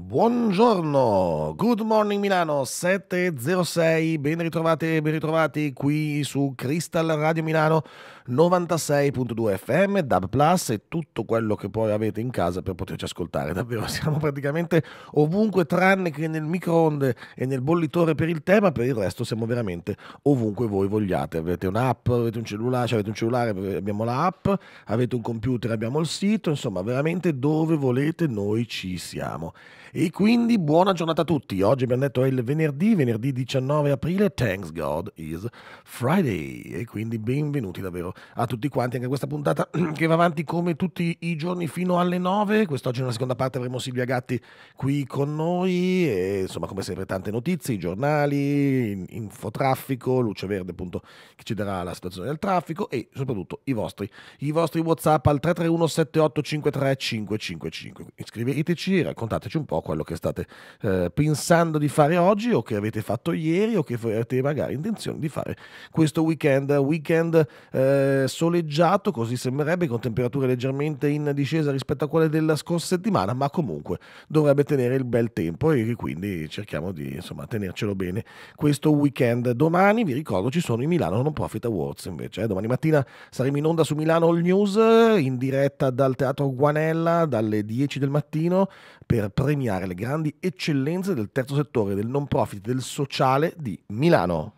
Buongiorno, good morning Milano 706, ben ritrovate ben ritrovati qui su Crystal Radio Milano 96.2 FM, DAB Plus e tutto quello che poi avete in casa per poterci ascoltare. Davvero siamo praticamente ovunque tranne che nel microonde e nel bollitore per il tema, per il resto siamo veramente ovunque voi vogliate. Avete un'app, avete un cellulare, cioè avete un cellulare, abbiamo l'app, avete un computer, abbiamo il sito, insomma veramente dove volete noi ci siamo. E quindi buona giornata a tutti. Oggi abbiamo detto è il venerdì, venerdì 19 aprile, thanks God is Friday. E quindi benvenuti davvero a tutti quanti anche a questa puntata che va avanti come tutti i giorni fino alle 9. Quest'oggi nella seconda parte avremo Silvia Gatti qui con noi e insomma come sempre tante notizie, i giornali, infotraffico, luce verde appunto che ci darà la situazione del traffico e soprattutto i vostri, i vostri WhatsApp al 331 7853 555. Iscriveteci, raccontateci un po' po' quello che state eh, pensando di fare oggi o che avete fatto ieri o che avete magari intenzione di fare questo weekend. Weekend eh, soleggiato, così sembrerebbe, con temperature leggermente in discesa rispetto a quelle della scorsa settimana, ma comunque dovrebbe tenere il bel tempo e quindi cerchiamo di insomma, tenercelo bene questo weekend. Domani, vi ricordo, ci sono i Milano Non Profit Awards invece. Eh. Domani mattina saremo in onda su Milano All News in diretta dal Teatro Guanella dalle 10 del mattino per premiare sottolineare le grandi eccellenze del terzo settore, del non profit, del sociale di Milano.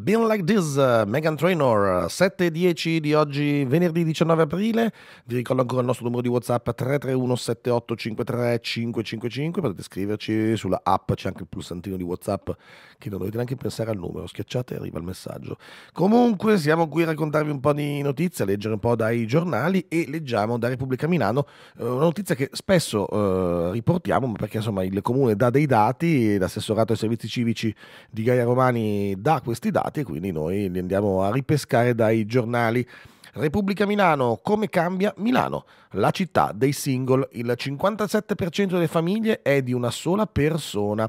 Been Like This, Megan Trainor, 7 e 10 di oggi, venerdì 19 aprile. Vi ricordo ancora il nostro numero di WhatsApp 331-7853-555. Potete scriverci sulla app, c'è anche il pulsantino di WhatsApp che non dovete neanche pensare al numero. Schiacciate e arriva il messaggio. Comunque, siamo qui a raccontarvi un po' di notizie, a leggere un po' dai giornali e leggiamo da Repubblica Milano eh, una notizia che spesso eh, riportiamo perché insomma il comune dà dei dati, l'assessorato ai servizi civici di Gaia Romani dà questi dati risultati, quindi noi li andiamo a ripescare dai giornali. Repubblica Milano, come cambia Milano? La città dei single, il 57% delle famiglie è di una sola persona,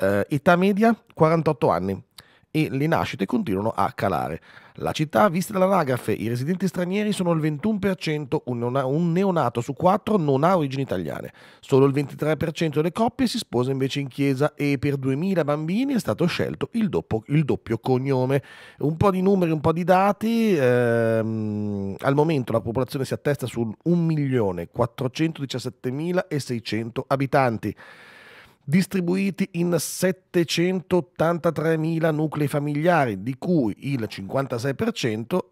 eh, età media 48 anni e le nascite continuano a calare. La città vista dall'anagrafe, i residenti stranieri sono il 21%, un, neonato su quattro non ha origini italiane. Solo il 23% delle coppie si sposa invece in chiesa e per 2000 bambini è stato scelto il doppio, il doppio cognome. Un po' di numeri, un po' di dati. Ehm, al momento la popolazione si attesta su 1.417.600 abitanti distribuiti in 783.000 nuclei familiari, di cui il 56,7%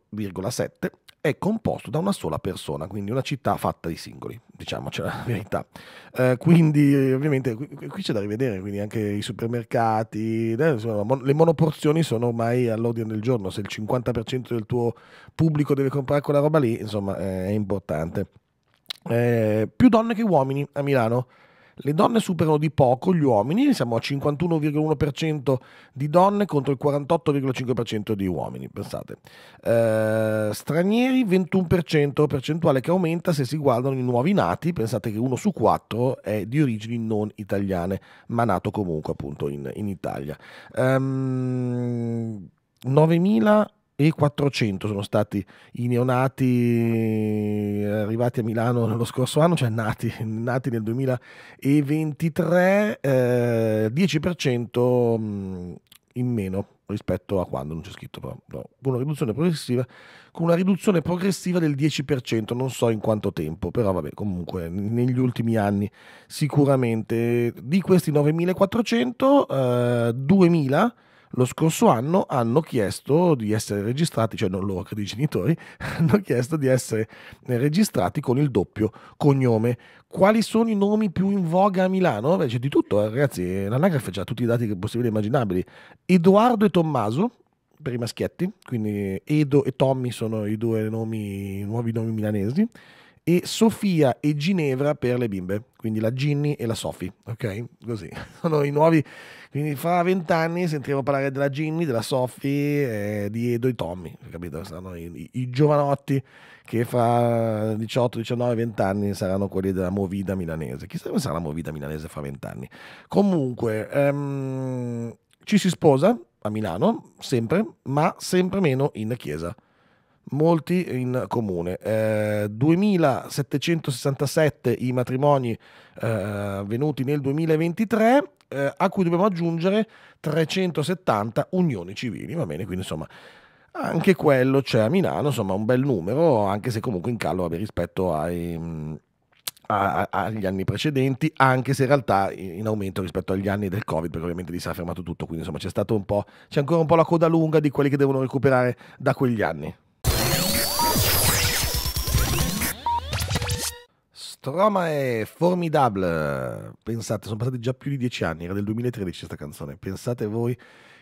è composto da una sola persona, quindi una città fatta di singoli, diciamoci la verità. Eh, quindi ovviamente qui, qui, c'è da rivedere, quindi anche i supermercati, eh, le monoporzioni sono ormai all'ordine del giorno, se il 50% del tuo pubblico deve comprare quella roba lì, insomma eh, è importante. Eh, più donne che uomini a Milano. Le donne superano di poco gli uomini, siamo a 51,1% di donne contro il 48,5% di uomini, pensate. Eh, stranieri 21%, percentuale che aumenta se si guardano i nuovi nati, pensate che uno su quattro è di origini non italiane, ma nato comunque appunto in, in Italia. Um, ehm, 9.000 e 400 sono stati i neonati eh, arrivati a Milano nello scorso anno, cioè nati, nati nel 2023, eh, 10% mm, in meno rispetto a quando non c'è scritto, però no, una riduzione progressiva con una riduzione progressiva del 10%, non so in quanto tempo, però vabbè, comunque negli ultimi anni sicuramente di questi 9400 eh, 2000 lo scorso anno hanno chiesto di essere registrati, cioè non loro che i genitori, hanno chiesto di essere eh, registrati con il doppio cognome. Quali sono i nomi più in voga a Milano? Beh, c'è di tutto, eh, ragazzi, eh, l'anagrafe ha tutti i dati possibili e immaginabili. Edoardo e Tommaso per i maschietti, quindi Edo e Tommy sono i due nomi, nuovi nomi milanesi e Sofia e Ginevra per le bimbe, quindi la Ginny e la Sophie, ok? Così, sono i nuovi, quindi fra vent'anni sentiremo parlare della Ginny, della Sophie, di Edo e Tommy, capito? Saranno i, i, i giovanotti che fra 18, 19, 20 anni saranno quelli della movida milanese. Chissà come sarà la movida milanese fra vent'anni. Comunque, ehm, ci si sposa a Milano, sempre, ma sempre meno in chiesa molti in comune. Eh, 2767 i matrimoni eh, venuti nel 2023 eh, a cui dobbiamo aggiungere 370 unioni civili, va bene, quindi insomma anche quello c'è a Milano, insomma un bel numero, anche se comunque in calo vabbè, rispetto ai, mh, mm, agli anni precedenti, anche se in realtà in aumento rispetto agli anni del Covid, perché ovviamente lì si è fermato tutto, quindi insomma c'è, stato un po', c'è ancora un po' la coda lunga di quelli che devono recuperare da quegli anni. Roma è formidable. Pensate, sono passati già più di dieci anni, era del 2013 questa canzone. Pensate voi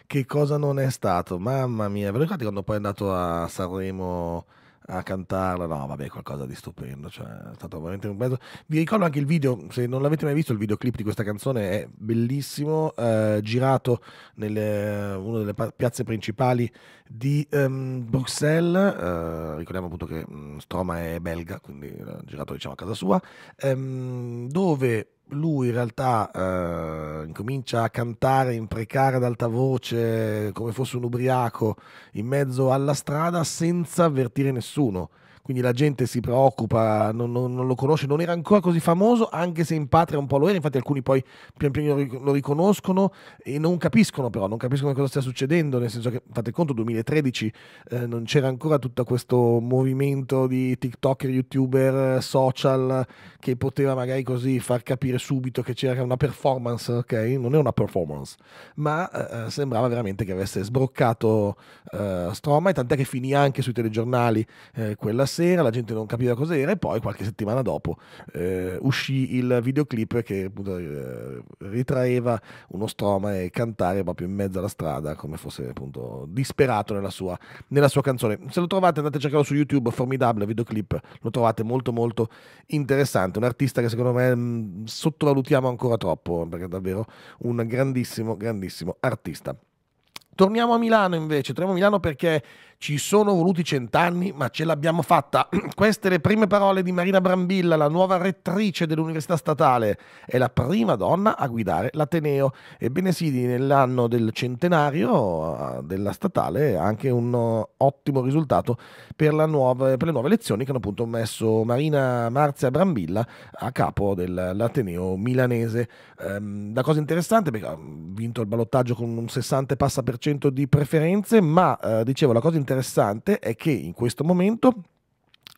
che cosa non è stato. Mamma mia, ve lo ricordate quando poi è andato a Sanremo a cantarla. No, vabbè, qualcosa di stupendo. Cioè, è stato veramente un pezzo. Vi ricordo anche il video, se non l'avete mai visto, il videoclip di questa canzone è bellissimo, eh, girato nelle una delle piazze principali di ehm, Bruxelles. Eh, ricordiamo appunto che mh, mm, Stroma è belga, quindi eh, girato diciamo a casa sua, ehm, dove lui in realtà eh, incomincia a cantare, imprecare ad alta voce come fosse un ubriaco in mezzo alla strada senza avvertire nessuno quindi la gente si preoccupa, non, non, non, lo conosce, non era ancora così famoso, anche se in patria un po' lo era, infatti alcuni poi pian piano lo riconoscono e non capiscono però, non capiscono cosa stia succedendo, nel senso che, fate conto, 2013 eh, non c'era ancora tutto questo movimento di TikToker, YouTuber, social, che poteva magari così far capire subito che c'era una performance, ok? Non è una performance, ma eh, eh sembrava veramente che avesse sbroccato eh, Stroma e tant'è che finì anche sui telegiornali eh, quella sera, la gente non capiva cos'era e poi qualche settimana dopo eh, uscì il videoclip che eh, ritraeva uno stroma e cantare proprio in mezzo alla strada come fosse appunto disperato nella sua, nella sua canzone. Se lo trovate andate a cercarlo su YouTube, formidabile videoclip, lo trovate molto molto interessante, un artista che secondo me mh, mm, sottovalutiamo ancora troppo perché è davvero un grandissimo, grandissimo artista. Torniamo a Milano invece, torniamo a Milano perché ci sono voluti cent'anni, ma ce l'abbiamo fatta. Queste le prime parole di Marina Brambilla, la nuova rettrice dell'Università Statale. È la prima donna a guidare l'Ateneo. Ebbene sì, nell'anno del centenario ah, della Statale anche un oh, ottimo risultato per, nuova, per le nuove elezioni che hanno appunto messo Marina Marzia Brambilla a capo dell'Ateneo milanese. Ehm, la cosa interessante, perché ha vinto il ballottaggio con un 60 passa per cento di preferenze, ma eh, dicevo la cosa interessante interessante è che in questo momento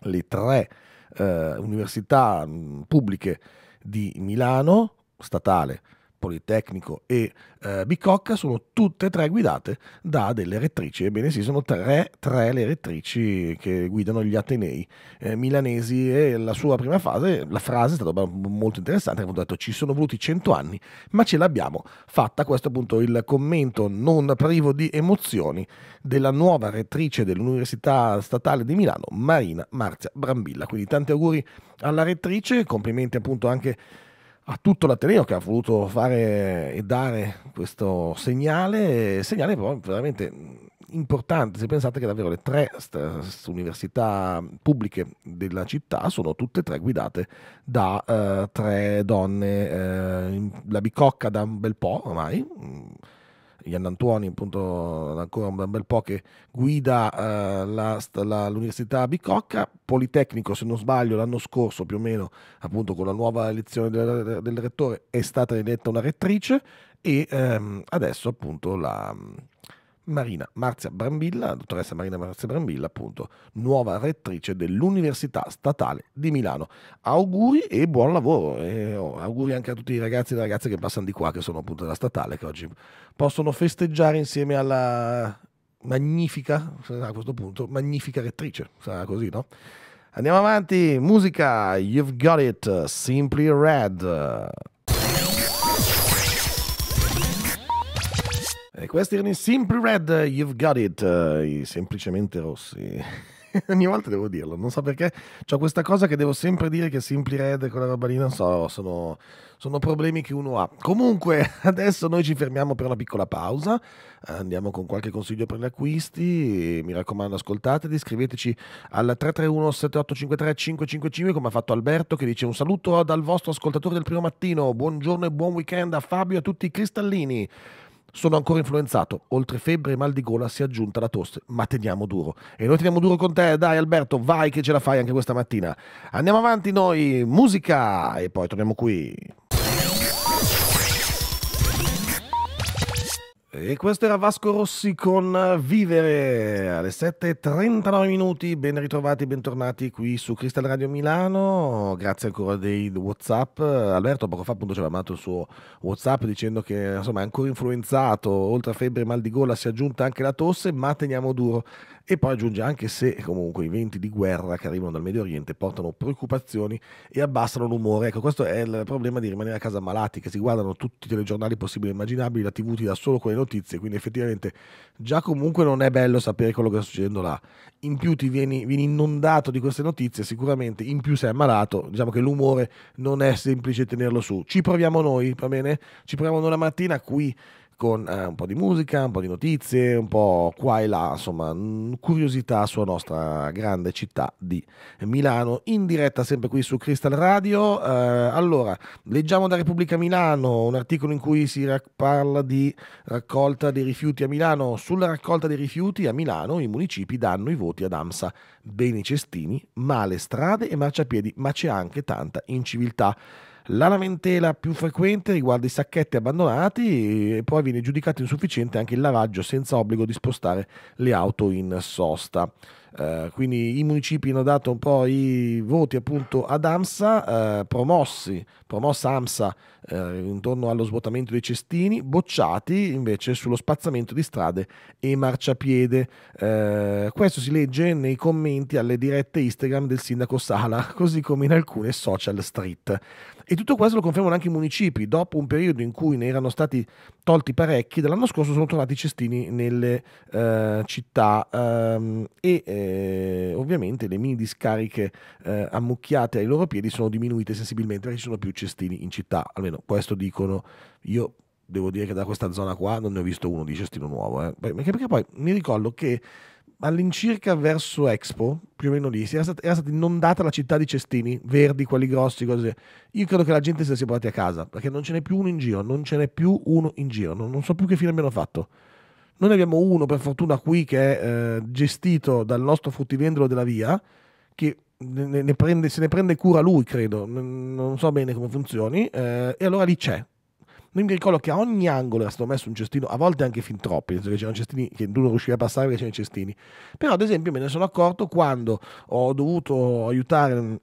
le tre eh, università mm, pubbliche di Milano, statale, Politecnico e eh, Bicocca sono tutte e tre guidate da delle rettrici. Ebbene sì, sono tre, tre le rettrici che guidano gli Atenei eh, milanesi e la sua prima fase, la frase è stata molto interessante, abbiamo detto ci sono voluti cento anni, ma ce l'abbiamo fatta. questo appunto il commento non privo di emozioni della nuova rettrice dell'Università Statale di Milano, Marina Marzia Brambilla. Quindi tanti auguri alla rettrice, complimenti appunto anche a a tutto l'Ateneo che ha voluto fare e dare questo segnale, segnale però veramente importante se pensate che davvero le tre università pubbliche della città sono tutte e tre guidate da eh, tre donne, eh, la Bicocca da un bel po' ormai, mm, Giannantuoni, appunto ancora un bel po' che guida eh, la, la, l'Università Bicocca, Politecnico se non sbaglio l'anno scorso più o meno appunto con la nuova elezione del, del rettore è stata eletta una rettrice e ehm, adesso appunto la Marina Marzia Brambilla, dottoressa Marina Marzia Brambilla, appunto, nuova rettrice dell'Università Statale di Milano. Auguri e buon lavoro. E oh, auguri anche a tutti i ragazzi e le ragazze che passano di qua, che sono appunto della statale, che oggi possono festeggiare insieme alla magnifica, a questo punto, magnifica rettrice. Sarà così, no? Andiamo avanti, musica, You've Got It, Simply Red. E questi erano i Simply Red, You've Got It, eh, i semplicemente rossi. Ogni volta devo dirlo, non so perché. Ho questa cosa che devo sempre dire che Simply Red con la roba lì, non so, sono, sono, problemi che uno ha. Comunque, adesso noi ci fermiamo per una piccola pausa. Andiamo con qualche consiglio per gli acquisti. Mi raccomando, ascoltatevi, iscriveteci al 331-7853-555 come ha fatto Alberto che dice un saluto dal vostro ascoltatore del primo mattino. Buongiorno e buon weekend a Fabio e a tutti i cristallini. Sono ancora influenzato. Oltre febbre e mal di gola si è aggiunta la tosse, ma teniamo duro. E noi teniamo duro con te, dai Alberto, vai che ce la fai anche questa mattina. Andiamo avanti noi, musica e poi torniamo qui. E questo era Vasco Rossi con Vivere alle 7.39 minuti, ben ritrovati, bentornati qui su Crystal Radio Milano, grazie ancora dei Whatsapp, Alberto poco fa appunto ci aveva mandato il suo Whatsapp dicendo che insomma è ancora influenzato, oltre a febbre e mal di gola si è aggiunta anche la tosse, ma teniamo duro, e poi aggiunge anche se comunque i venti di guerra che arrivano dal Medio Oriente portano preoccupazioni e abbassano l'umore. Ecco, questo è il problema di rimanere a casa malati, che si guardano tutti i telegiornali possibili e immaginabili, la TV ti dà solo quelle notizie, quindi effettivamente già comunque non è bello sapere quello che sta succedendo là. In più ti vieni, vieni inondato di queste notizie, sicuramente in più sei ammalato, diciamo che l'umore non è semplice tenerlo su. Ci proviamo noi, va bene? Ci proviamo noi la mattina qui con eh, un po' di musica, un po' di notizie, un po' qua e là, insomma, mm, curiosità sulla nostra grande città di Milano, in diretta sempre qui su Crystal Radio. Eh, allora, leggiamo da Repubblica Milano un articolo in cui si rac- parla di raccolta dei rifiuti a Milano. Sulla raccolta dei rifiuti a Milano i municipi danno i voti ad AMSA bene i cestini, male strade e marciapiedi, ma c'è anche tanta inciviltà. La lamentela più frequente riguarda i sacchetti abbandonati e poi viene giudicato insufficiente anche il lavaggio senza obbligo di spostare le auto in sosta. Eh, quindi i municipi hanno dato un po' i voti appunto ad AMSA, uh, promossi, promossa AMSA uh, intorno allo svuotamento dei cestini, bocciati invece sullo spazzamento di strade e marciapiede. questo si legge nei commenti alle dirette Instagram del sindaco Sala, così come in alcune social street. E tutto questo lo confermano anche i municipi. Dopo un periodo in cui ne erano stati tolti parecchi, dall'anno scorso sono tornati i cestini nelle eh, città ehm, e eh, ovviamente le mini discariche eh, ammucchiate ai loro piedi sono diminuite sensibilmente perché ci sono più cestini in città. Almeno questo dicono io devo dire che da questa zona qua non ne ho visto uno di cestino nuovo. Eh. perché poi mi ricordo che all'incirca verso Expo, più o meno lì, era stata, era stata, inondata la città di cestini, verdi, quelli grossi, cose. Io credo che la gente si sia portata a casa, perché non ce n'è più uno in giro, non ce n'è più uno in giro, non, non so più che fine abbiano fatto. Noi ne abbiamo uno, per fortuna, qui che è eh, gestito dal nostro fruttivendolo della via, che ne, ne prende, se ne prende cura lui, credo, non so bene come funzioni, eh, e allora lì c'è, io mi ricordo che a ogni angolo era stato messo un cestino, a volte anche fin troppi, nel senso che c'erano cestini che tu non riuscivi a passare perché c'erano i cestini. Però ad esempio me ne sono accorto quando ho dovuto aiutare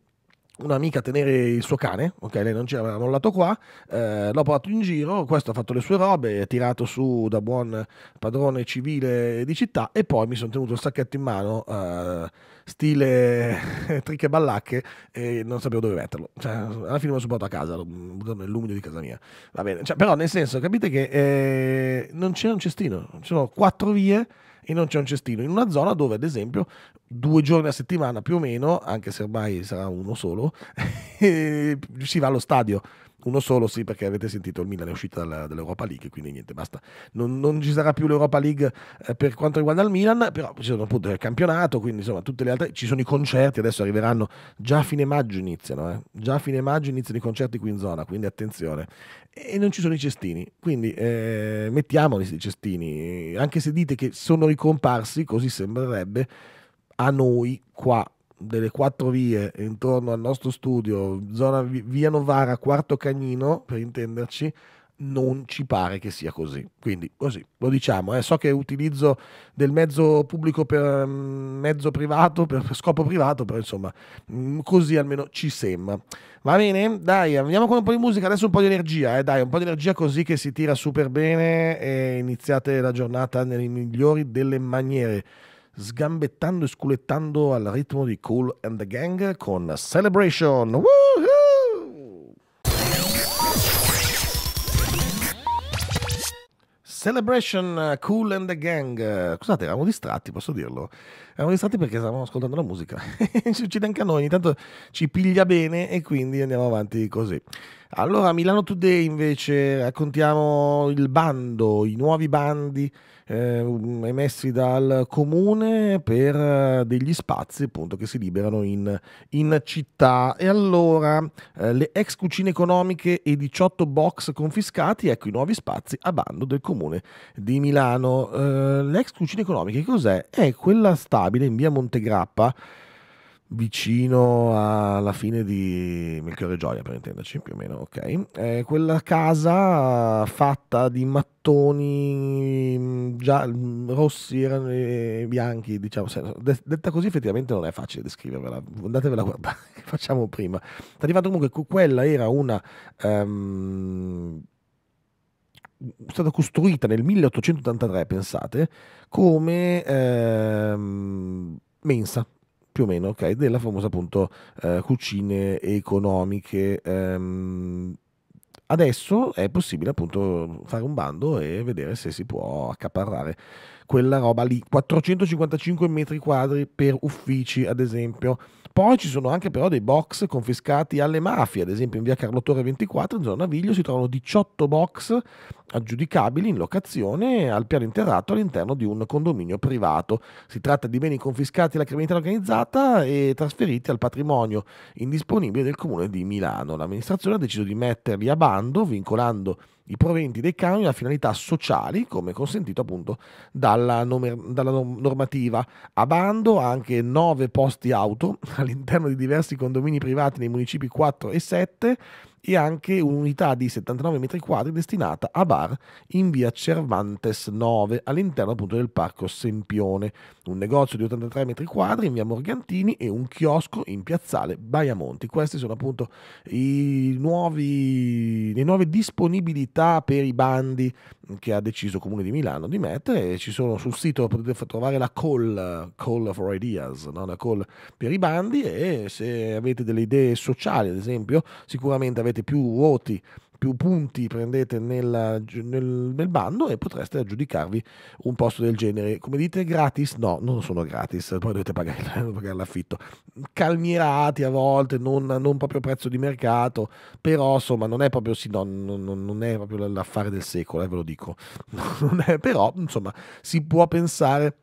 un'amica a tenere il suo cane, ok, lei non c'era, l'ha mollato qua, eh, l'ho portato in giro, questo ha fatto le sue robe, è tirato su da buon padrone civile di città e poi mi sono tenuto il sacchetto in mano, eh, stile triche ballacche e non sapevo dove metterlo, cioè, alla fine mi sono portato a casa, l'ho buttato nell'umido di casa mia, va bene, cioè, però nel senso capite che eh, non c'è un cestino, ci sono quattro vie e non c'è un cestino, in una zona dove ad esempio due giorni a settimana più o meno, anche se ormai sarà uno solo, si va allo stadio. Uno solo sì, perché avete sentito il Milan è uscito dall'Europa League, quindi niente, basta. Non, non, ci sarà più l'Europa League eh, per quanto riguarda il Milan, però ci sono appunto il campionato, quindi insomma tutte le altre... Ci sono i concerti, adesso arriveranno, già a fine maggio iniziano, eh? già a fine maggio iniziano i concerti qui in zona, quindi attenzione. E non ci sono i cestini, quindi eh, mettiamoli i cestini, anche se dite che sono ricomparsi, così sembrerebbe a noi qua delle quattro vie intorno al nostro studio, zona via Novara, quarto Cagnino, per intenderci, non ci pare che sia così. Quindi così, lo diciamo. Eh. So che utilizzo del mezzo pubblico per mm, mezzo privato, per, scopo privato, però insomma, mm, così almeno ci sembra. Va bene? Dai, andiamo con un po' di musica, adesso un po' di energia, eh. dai, un po' di energia così che si tira super bene e iniziate la giornata nelle migliori delle maniere sgambettando e sculettando al ritmo di Cool and the Gang con Celebration. Woohoo! Celebration Cool and the Gang. Scusate, eravamo distratti, posso dirlo. Eravamo distratti perché stavamo ascoltando la musica. Succede anche a noi, ogni tanto ci piglia bene e quindi andiamo avanti così. Allora, Milano Today invece raccontiamo il bando, i nuovi bandi eh, emessi dal comune per eh, degli spazi appunto che si liberano in, in città. E allora eh, le ex cucine economiche e 18 box confiscati, ecco i nuovi spazi a bando del comune di Milano. Eh, le ex cucine economiche cos'è? È quella stabile in via Montegrappa vicino alla fine di Melchiorre Gioia, per intenderci più o meno, ok? È quella casa fatta di mattoni mm, già, mm, rossi e bianchi, diciamo, detta così effettivamente non è facile descrivervela, andatevela a guardare, che facciamo prima. Sta arrivato comunque, quella era una... Um, stata costruita nel 1883, pensate, come ehm, mensa più o meno, ok, della famosa appunto eh, cucine economiche. Ehm, adesso è possibile appunto fare un bando e vedere se si può accaparrare quella roba lì, 455 metri quadri per uffici ad esempio. Poi ci sono anche però dei box confiscati alle mafie, ad esempio in via Carlo Torre 24, in zona Viglio, si trovano 18 box aggiudicabili in locazione al piano interrato all'interno di un condominio privato. Si tratta di beni confiscati alla criminalità organizzata e trasferiti al patrimonio indisponibile del comune di Milano. L'amministrazione ha deciso di metterli a bando, vincolando i proventi dei canoni a finalità sociali, come consentito appunto dalla, nomer- dalla normativa. A bando anche 9 posti auto all'interno di diversi condomini privati nei municipi 4 e 7 e anche un'unità di 79 metri quadri destinata a bar in via Cervantes 9 all'interno appunto del parco Sempione, un negozio di 83 metri quadri in via Morgantini e un chiosco in piazzale Baiamonti. Questi sono appunto nuovi, le nuove disponibilità per i bandi che ha deciso il Comune di Milano di mettere. Ci sono sul sito potete trovare la call, call for ideas, no? la call per i bandi e se avete delle idee sociali ad esempio sicuramente avete avrete più voti, più punti prendete nella, nel, nel, bando e potreste aggiudicarvi un posto del genere. Come dite, gratis? No, non sono gratis, poi dovete pagare, pagare l'affitto. Calmierati a volte, non, non, proprio prezzo di mercato, però insomma non è proprio, sì, no, non, non è proprio l'affare del secolo, eh, ve lo dico. È, però insomma si può pensare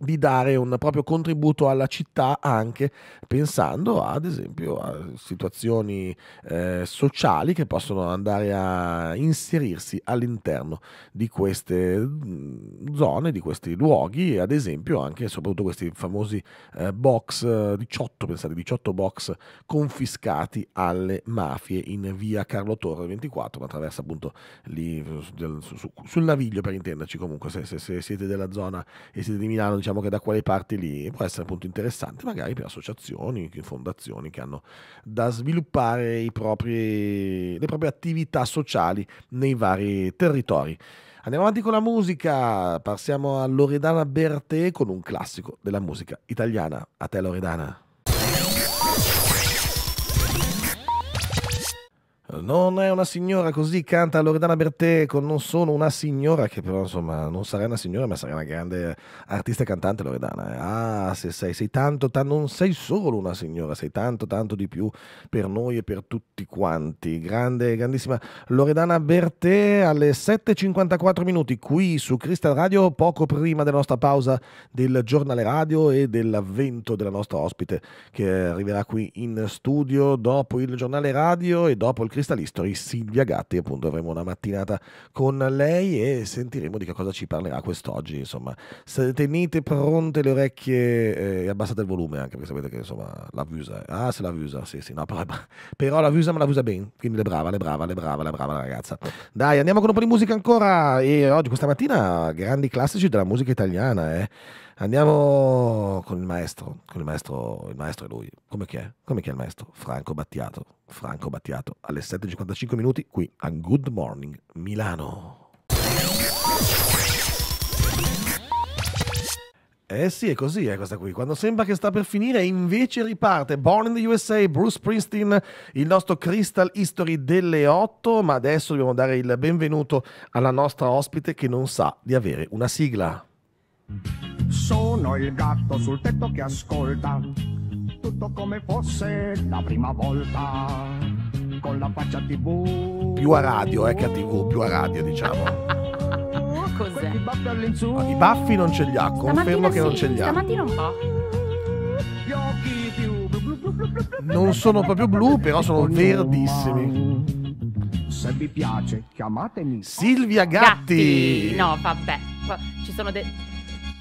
di dare un proprio contributo alla città anche pensando ad esempio a situazioni eh, sociali che possono andare a inserirsi all'interno di queste mm, zone, di questi luoghi, ad esempio anche e soprattutto questi famosi eh, box 18, pensate 18 box confiscati alle mafie in via Carlo Torre 24, ma attraverso appunto lì mm, su, su, sul Naviglio per intenderci comunque se, se, se, siete della zona e siete di Milano diciamo che da quelle parti lì può essere appunto interessante magari per associazioni, fondazioni che hanno da sviluppare propri, le proprie attività sociali nei vari territori. Andiamo avanti con la musica, passiamo a Loredana Bertè con un classico della musica italiana. A te Loredana. Non è una signora, così canta Loredana Bertè con Non sono una signora, che però insomma non sarà una signora, ma sarà una grande artista e cantante Loredana. Eh. Ah, se sei, sei tanto, ta- non sei solo una signora, sei tanto, tanto di più per noi e per tutti quanti. Grande, grandissima Loredana Bertè alle 7.54 minuti qui su Crystal Radio, poco prima della nostra pausa del giornale radio e dell'avvento della nostra ospite che arriverà qui in studio dopo il giornale radio e dopo il Crystal History Silvia Gatti, appunto avremo una mattinata con lei e sentiremo di che cosa ci parlerà quest'oggi, insomma. Tenete pronte le orecchie eh, e abbassate il volume anche perché sapete che insomma la Vusa, ah se la Vusa, sì sì, no, però, però la Vusa me la Vusa bene, quindi le brava, le brava, le brava, le brava la ragazza. Dai, andiamo con un po' di musica ancora e oggi questa mattina grandi classici della musica italiana, eh. Andiamo con il maestro, con il maestro, il maestro è lui. Come che è? Come che è il maestro? Franco Battiato. Franco Battiato alle 7:55 minuti qui a Good Morning Milano. Eh sì, è così, è eh, questa qui. Quando sembra che sta per finire, invece riparte. Born in the USA, Bruce Princeton, il nostro Crystal History delle 8. Ma adesso dobbiamo dare il benvenuto alla nostra ospite che non sa di avere una sigla. Sono il gatto sul tetto che ascolta, tutto come fosse la prima volta, con la faccia tv. Più a radio, eh, che a tv, più a radio diciamo. Cos'è? I baffi all'insù. No, I baffi non ce li ha, confermo che non ce li ha. Stamattina un po'. Gli occhi più blu, blu, blu, blu, Non sono proprio blu, però sono verdissimi. Se vi piace, chiamatemi. Silvia Gatti. Gatti. No, vabbè. Ci sono dei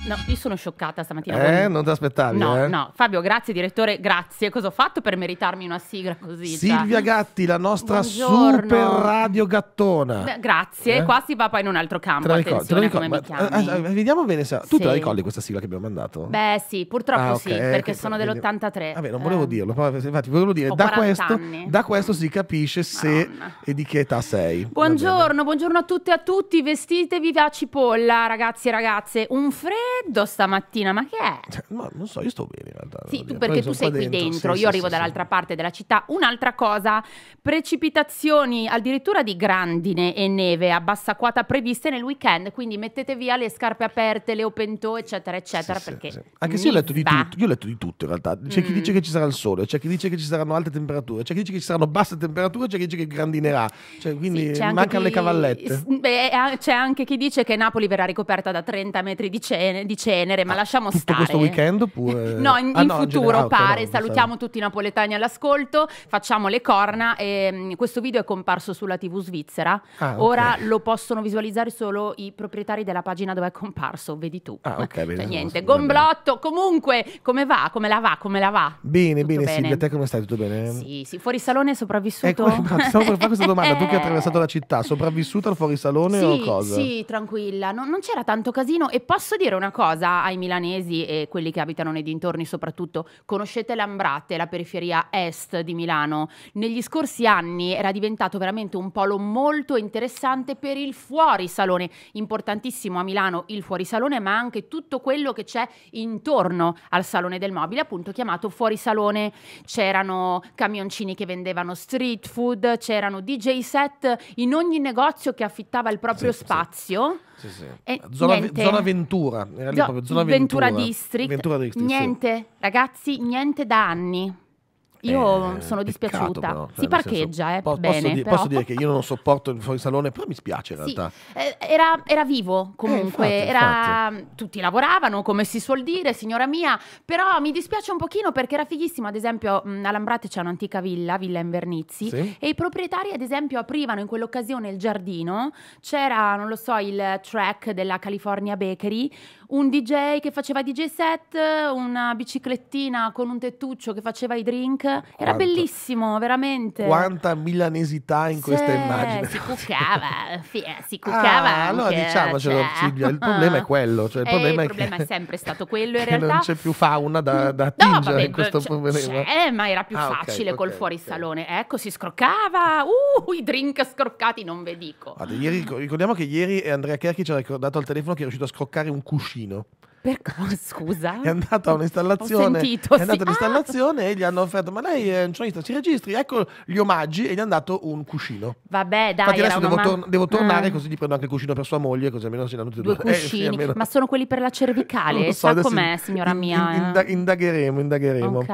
No, io sono scioccata stamattina. Eh, con... non ti aspettavi. No, eh? no. Fabio, grazie direttore, grazie. Cosa ho fatto per meritarmi una sigla così? Cioè? Silvia Gatti, la nostra Buongiorno. super radio gattona. Beh, grazie, eh? qua si va poi in un altro campo. Te la ricordo, te la ricordo, come ma, mi chiami. Eh, eh, vediamo bene se... Tu sì. te la ricordi questa sigla che abbiamo mandato? Beh sì, purtroppo ah, okay, sì, eh, perché sono quindi... dell'83. Vabbè, non volevo dirlo, infatti volevo dire, da questo, da questo, si capisce se Madonna. e di che età sei. Buongiorno, buongiorno a tutte e a tutti, vestitevi da cipolla ragazzi e ragazze, un freddo freddo stamattina, ma che è? Cioè, ma non so, io sto bene in realtà. Sì, tu perché tu sei qui dentro, dentro. Sì, io sì, arrivo sì, dall'altra parte della città. Un'altra cosa, precipitazioni addirittura di grandine e neve a bassa quota previste nel weekend, quindi mettete via le scarpe aperte, le open toe, eccetera, eccetera, perché... Anche se io ho letto di tutto, io ho letto di tutto in realtà. C'è mm. chi dice che ci sarà il sole, c'è chi dice che ci saranno alte temperature, c'è chi dice che ci saranno basse temperature, c'è chi dice che grandinerà. Cioè, quindi mancano chi... le cavallette. Eh, c'è anche chi dice che Napoli verrà ricoperta da 30 metri di cena di cenere, ma ah, lasciamo tutto stare. questo weekend oppure? no, in, ah, in no, futuro in pare. No, Salutiamo no. tutti i napoletani all'ascolto, facciamo le corna. E, mm, questo video è comparso sulla TV svizzera. Ah, okay. Ora lo possono visualizzare solo i proprietari della pagina dove è comparso, vedi tu. Ah, ok, cioè, bene. Cioè, niente, gomblotto. Comunque, come va? Come la va? Come la va? Bene, bene, bene. Silvia, te come stai? Tutto bene? Sì, sì, fuori salone è sopravvissuto. Eh, ma, stavo per fare questa domanda, tu che hai attraversato la città, sopravvissuto al fuori salone sì, o cosa? Sì, tranquilla, non, non c'era tanto casino e posso dire una una cosa ai milanesi e quelli che abitano nei dintorni soprattutto, conoscete Lambrate, la periferia est di Milano. Negli scorsi anni era diventato veramente un polo molto interessante per il fuorisalone, importantissimo a Milano il fuorisalone, ma anche tutto quello che c'è intorno al salone del mobile, appunto chiamato fuorisalone. C'erano camioncini che vendevano street food, c'erano DJ set in ogni negozio che affittava il proprio sì, spazio. Sì sì, sì. Zona, zona, Ventura, era lì Zo- proprio zona Ventura. Ventura District. Ventura District niente, sì. ragazzi, niente da anni. Io eh, sono dispiaciuta. Però, si cioè, parcheggia, senso, eh, po- bene, posso, però... posso, dire che io non sopporto il fuori salone, però mi spiace in realtà. Sì, eh, era, era, vivo comunque, eh, infatti, era... infatti. tutti lavoravano come si suol dire, signora mia, però mi dispiace un pochino perché era fighissimo, ad esempio a Lambrate c'è un'antica villa, Villa Invernizzi, sì? e i proprietari ad esempio aprivano in quell'occasione il giardino, c'era, non lo so, il track della California Bakery, un DJ che faceva DJ set, una biciclettina con un tettuccio che faceva i drink era bellissimo, veramente. Quanta milanesità in questa immagine. Si cucava, eh, si cucava. Ah, allora diciamocelo, cioè. il ah. problema è quello. Cioè, il, eh, problema, il è problema, è, sempre stato quello. In realtà non c'è più fauna da, da attingere no, vabbè, in questo problema. C'è, cioè, eh, ma era più ah, facile okay, col okay, fuorisalone. Okay. Ecco, si scroccava. Uh, i drink scroccati, non ve dico. Guarda, ieri, ricordiamo che ieri Andrea Kerchi ci ha ricordato al telefono che è riuscito a scroccare un cuscino. Per Scusa? È andato a un'installazione. ho Sentito, è andato sì. all'installazione ah. e gli hanno offerto: Ma lei è un cionista, si registri, ecco gli omaggi e gli è andato un cuscino. Vabbè, dai. Infatti adesso devo, tor- devo, tornare mm. così gli prendo anche il cuscino per sua moglie, così almeno si danno tutti due. due. Cuscini, eh, sì, almeno... ma sono quelli per la cervicale. So, Sa com'è, signora in, mia. In, eh? inda- indagheremo, indagheremo. Ok,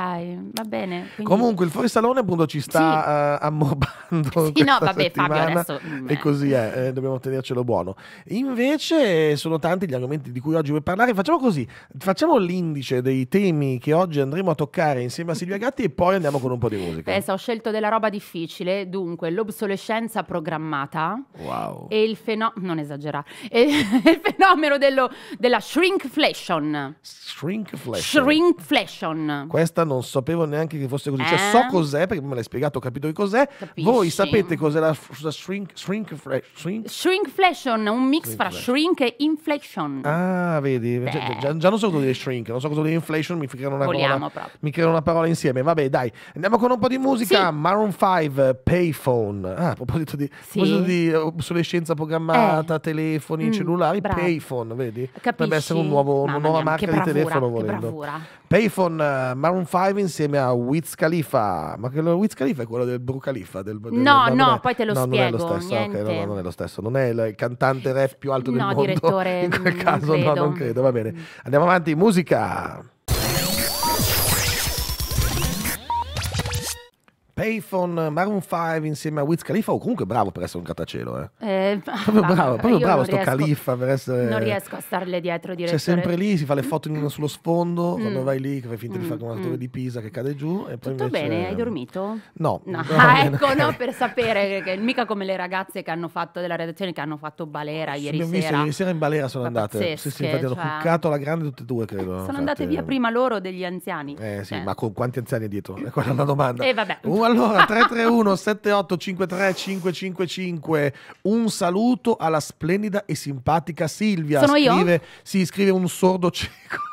va bene. Quindi... Comunque il fuorisalone appunto ci sta sì. uh, ammorbando. Sì, no, vabbè, Fabio, adesso. Mm, e così è, eh, dobbiamo tenercelo buono. Invece sono tanti gli argomenti di cui oggi vuoi parlare. Facciamo così, facciamo l'indice dei temi che oggi andremo a toccare insieme a Silvia Gatti e poi andiamo con un po' di musica. Pensa, ho scelto della roba difficile, dunque l'obsolescenza programmata wow. e il fenomeno, non esagerare, il fenomeno dello, della shrinkflation. Shrinkflation. Shrinkflation. Questa non sapevo neanche che fosse così, eh? cioè so eh? cos'è perché me l'hai spiegato, ho capito che cos'è. Capisci. Voi sapete cos'è la shrink, shrink, shrink? shrinkflation, un mix shrinkflation. fra shrink e inflation. Ah, vedi, Beh, cioè, eh. già, già, non so cosa dire shrink, non so cosa dire inflation, mi creano una, parola, mi creano una parola insieme. Vabbè, dai, andiamo con un po' di musica. Sì. Maroon 5, Payphone. Ah, a proposito di, sì. proposito di uh, obsolescenza programmata, eh. telefoni, mm, cellulari, bravo. Payphone, vedi? Capisci? Potrebbe essere un nuovo, una nuova mia, marca bravura, di telefono volendo. Payphone, uh, Maroon 5 insieme a Wiz Khalifa. Ma quello Wiz Khalifa è quello del Bru Khalifa? Del, del, no, no, è, poi te lo no, spiego. Non è lo stesso, okay, no, no, non è lo stesso. Non è il cantante rap più alto no, del mondo. No, direttore. In quel mm, caso, credo. no, non credo, va bene. Andiamo avanti, musica. Payphone, eh, Maroon 5 insieme a Wiz Khalifa o comunque bravo per essere un grattacielo eh. eh proprio va, bravo, proprio bravo sto riesco, Khalifa per essere non riesco a starle dietro direttore. c'è sempre lì, si fa le foto in, mm. sullo sfondo mm. quando vai lì che fai finta mm. di fare mm, come una torre mm. di Pisa che cade giù e poi tutto invece... bene, hai dormito? no, no. Ah, ecco no, per sapere che, mica come le ragazze che hanno fatto della redazione che hanno fatto Balera ieri sera ieri sera in Balera sono andate pazzesche, sì sì infatti cioè... hanno cuccato la grande tutte e due credo sono infatti. andate via prima loro degli anziani eh sì, eh. ma con quanti anziani dietro? quella è una domanda e eh, vabbè allora 331 78 53 555 un saluto alla splendida e simpatica Silvia Sono scrive, io? si scrive un sordo cieco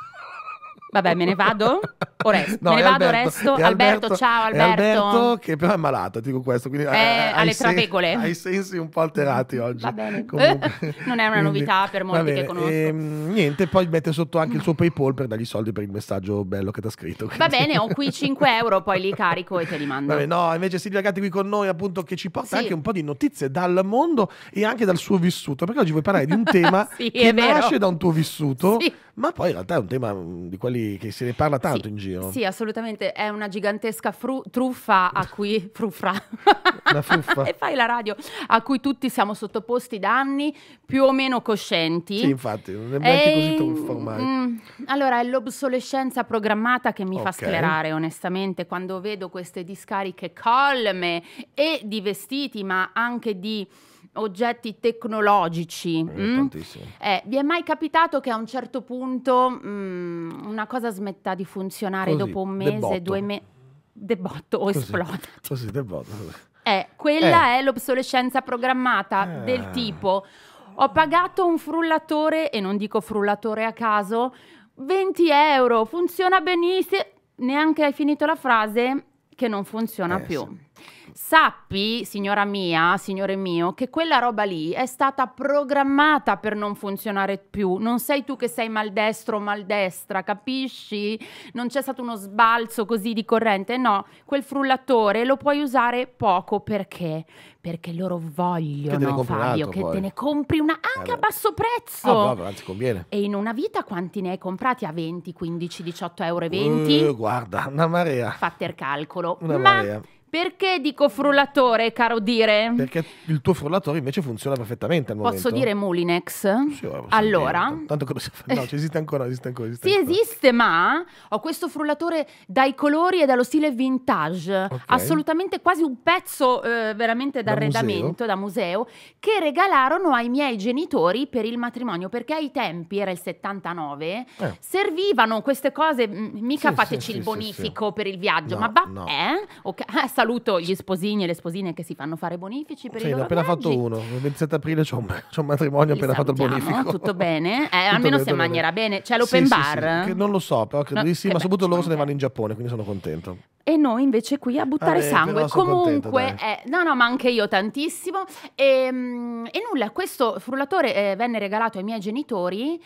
Vabbè, me ne vado? O resto? No, me ne vado, Alberto, resto? Alberto, Alberto, ciao Alberto. Alberto che però è malato, dico questo. Quindi eh, hai, alle trabecole. Sen- hai sensi un po' alterati oggi. Va bene. Comunque, non è una novità quindi, per molti che conosco. E, ehm, niente, poi mette sotto anche il suo PayPal per dargli i soldi per il messaggio bello che ti ha scritto. Quindi. Va bene, ho qui 5 euro, poi li carico e te li mando. Vabbè, no, invece Silvia Gatti qui con noi appunto che ci porta sì. anche un po' di notizie dal mondo e anche dal suo vissuto. Perché oggi vuoi parlare di un tema sì, che nasce da un tuo vissuto. Sì ma poi in realtà è un tema mm, di quelli che se ne parla tanto sì, in giro. Sì, assolutamente, è una gigantesca fru- truffa a cui Fruffra. Una fruffa. e fai la radio a cui tutti siamo sottoposti da anni più o meno coscienti. Sì, infatti, non è neanche così ehm, truffa ormai. Mh, mm, allora, è l'obsolescenza programmata che mi okay. fa sclerare, onestamente, quando vedo queste discariche colme e di vestiti, ma anche di oggetti tecnologici. Eh, mm? eh, vi è mai capitato che a un certo punto mm, una cosa smetta di funzionare Così, dopo un mese, due mesi? Debotto o esplode? Così, debotto. Eh, quella eh. è l'obsolescenza programmata del eh. tipo ho pagato un frullatore, e non dico frullatore a caso, 20 euro, funziona benissimo, neanche hai finito la frase che non funziona eh, più. Sì. Sappi, signora mia, signore mio, che quella roba lì è stata programmata per non funzionare più. Non sei tu che sei maldestro o maldestra, capisci? Non c'è stato uno sbalzo così di corrente. No, quel frullatore lo puoi usare poco perché? Perché loro vogliono, che Fabio, che poi. te ne compri una anche eh, a basso ah, prezzo. Ah, bravo, anzi conviene. E in una vita quanti ne hai comprati a 20, 15, 18 euro e 20? Uh, eh, guarda, una marea. Fatte il calcolo. Una Ma marea perché dico frullatore, caro dire? Perché il tuo frullatore invece funziona perfettamente al Posso momento. Posso dire Mulinex? Sì, allora... Tanto si fa? No, esiste ancora, esiste ancora. Esiste sì, ancora. esiste, ma ho questo frullatore dai colori e dallo stile vintage. Okay. Assolutamente quasi un pezzo eh, veramente d'arredamento, da, da museo, che regalarono ai miei genitori per il matrimonio. Perché ai tempi, era il 79, eh. servivano queste cose, mica sì, fateci sì, il bonifico per il viaggio, no, ma va, no. eh? okay. Ah, Saluto gli sposini e le sposine che si fanno fare bonifici per sì, i loro ne ho appena viaggi. fatto uno. Il 27 aprile c'è un, un, matrimonio li appena fatto il bonifico. Tutto bene? Eh, tutto almeno bene, se manierà bene. C'è l'open sì, bar? Sì, non lo so, però credo no, di sì, ma soprattutto loro se ne vanno in Giappone, quindi sono contento. E noi invece qui a buttare ah, sangue. Comunque, contento, eh, no, no, ma anche io tantissimo. E, ehm, e nulla, questo frullatore eh, venne regalato ai miei genitori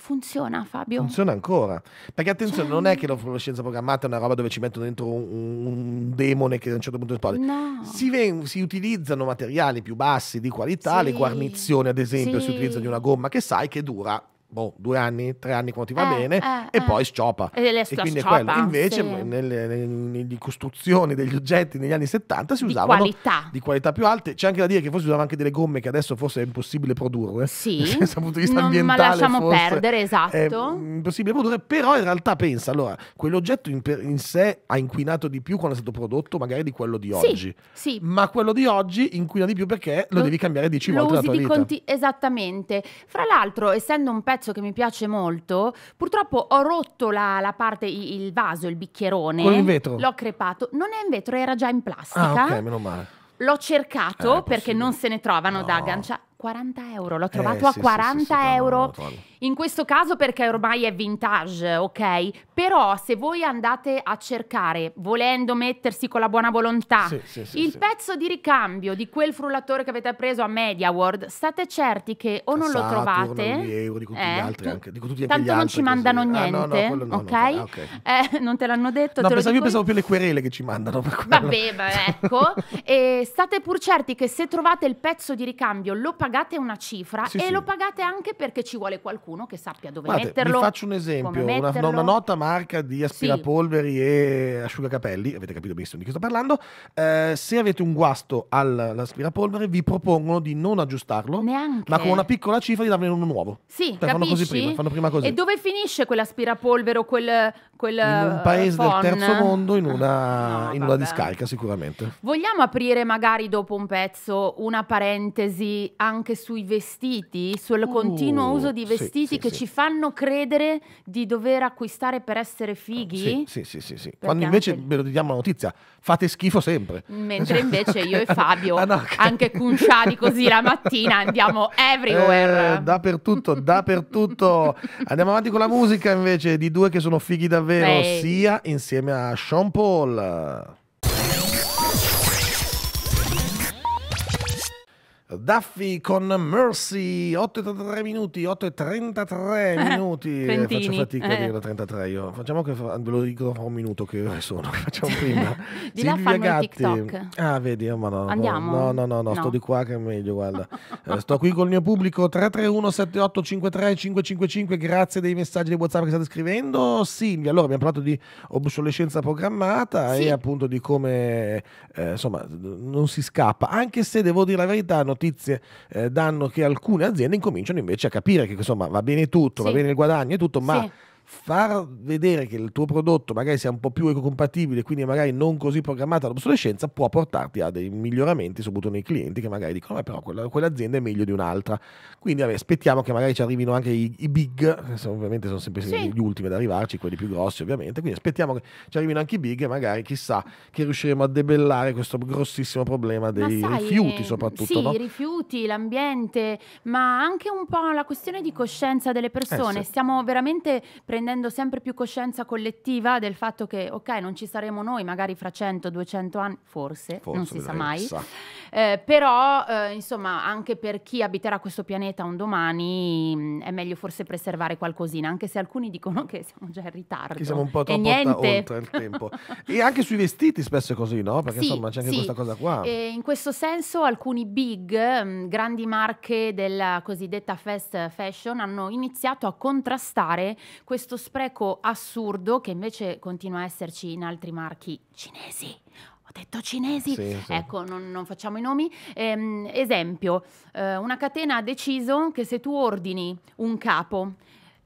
Funziona Fabio? Funziona ancora. Perché attenzione, cioè... non è che l'obsolescenza programmata è una roba dove ci mettono dentro un, un demone che a un certo punto esplode. No. Si, ven- si utilizzano materiali più bassi di qualità, sì. le guarnizioni ad esempio sì. si utilizzano di una gomma che sai che dura boh, due anni, tre anni quando ti va eh, bene eh, e eh. poi sciopa. E, e quindi sciopa, è quello. Invece sì. nelle, nelle, costruzioni degli oggetti negli anni 70 si di qualità. di qualità più alte. C'è anche da dire che forse usavano anche delle gomme che adesso forse è impossibile produrre. Sì, dal punto di vista non, ambientale. Ma lasciamo forse, perdere, esatto. impossibile produrre, però in realtà pensa, allora, quell'oggetto in, in, sé ha inquinato di più quando è stato prodotto magari di quello di oggi. Sì. Ma quello di oggi inquina di più perché lo, lo devi cambiare 10 volte la tua vita. Esattamente. Fra l'altro, essendo un pezzo pezzo che mi piace molto. Purtroppo ho rotto la, la parte, il vaso, il bicchierone. Con il vetro? L'ho crepato. Non è in vetro, era già in plastica. Ah, ok, meno male. L'ho cercato eh, perché non se ne trovano no. da agganciare 40 euro, l'ho eh, trovato eh, a 40 sì, sì, euro. in questo caso perché ormai è vintage, ok? Però se voi andate a cercare, volendo mettersi con la buona volontà, il pezzo di ricambio di quel frullatore che avete preso a Media MediaWorld, state certi che o non Saturn, lo trovate... Di euro, tutti eh, gli altri tu, anche, di tutti tanto non altri ci mandano così. Ah, niente, ah, ok? okay. Eh, non te l'hanno detto. No, te pensavo, io pensavo più alle querele che ci mandano. Vabbè, beh, ecco. e state pur certi che se trovate il pezzo di ricambio, lo pagate pagate una cifra sì, e sì. lo pagate anche perché ci vuole qualcuno che sappia dove Guardate, metterlo. Vi faccio un esempio, una, una, nota marca di aspirapolveri sì. e asciugacapelli, avete capito benissimo di che sto parlando, eh, se avete un guasto all'aspirapolvere vi propongono di non aggiustarlo, Neanche. ma con una piccola cifra di darvene uno nuovo. Sì, cioè, fanno così prima, fanno prima così. E dove finisce quell'aspirapolvere o quel, quel... In un paese phone? del eh, terzo mondo, in una, no, in una discarica sicuramente. Vogliamo aprire magari dopo un pezzo una parentesi anche anche sui vestiti, sul uh, continuo uso di vestiti sì, che sì, ci sì. fanno credere di dover acquistare per essere fighi. Sì, sì, sì, sì. Quando invece ve lo diamo la notizia, fate schifo sempre. Mentre invece io e Fabio, ah, no, che... anche cunciati così la mattina, andiamo eh, everywhere. Eh, dappertutto, dappertutto. andiamo avanti con la musica invece di due che sono fighi davvero, Beh. sia insieme a Sean Paul. Duffy con Mercy, 8,33 minuti, 33 eh, minuti. Eh, Faccio fatica a eh. dire 33 io. Facciamo che fa, ve lo dico fra un minuto che ore sono, facciamo prima. di là Silvia Gatti. Ah, vedi, oh, ma no. Andiamo. No, no, no, no, sto di qua che è meglio, guarda. Eh, sto qui col mio pubblico 331 7853 555, grazie dei messaggi di WhatsApp che state scrivendo. Silvia, allora abbiamo parlato di obsolescenza programmata sì. e appunto di come eh, insomma, non si scappa, anche se devo dire la verità, non notizie eh, danno che alcune aziende incominciano invece a capire che insomma va bene tutto, sì. va bene il guadagno e tutto, ma... Sì far vedere che il tuo prodotto magari sia un po' più ecocompatibile, quindi magari non così programmato all'obsolescenza, può portarti a dei miglioramenti, soprattutto nei clienti che magari dicono, ma eh, però quella, quell'azienda è meglio di un'altra. Quindi vabbè, aspettiamo che magari ci arrivino anche i, i big, ovviamente sono sempre sì. gli ultimi ad arrivarci, quelli più grossi ovviamente, quindi aspettiamo che ci arrivino anche i big e magari chissà che riusciremo a debellare questo grossissimo problema dei sai, rifiuti soprattutto. Sì, no? i rifiuti, l'ambiente, ma anche un po' la questione di coscienza delle persone. Eh, sì. Stiamo veramente prendendo prendendo sempre più coscienza collettiva del fatto che, ok, non ci saremo noi, magari fra 100-200 anni, forse, forse non si sa mai. Sa. Eh, però, eh, insomma, anche per chi abiterà questo pianeta un domani mh, mm, è meglio forse preservare qualcosina, anche se alcuni dicono che siamo già in ritardo. Che siamo un po' troppo oltre il tempo. e anche sui vestiti spesso è così, no? Perché sì, insomma c'è anche sì. questa cosa qua. E in questo senso alcuni big, mh, mm, grandi marche della cosiddetta fast fashion hanno iniziato a contrastare questo spreco assurdo che invece continua a esserci in altri marchi cinesi ho detto cinesi, sì, sì. ecco non, non, facciamo i nomi. Ehm, esempio, eh, una catena ha deciso che se tu ordini un capo,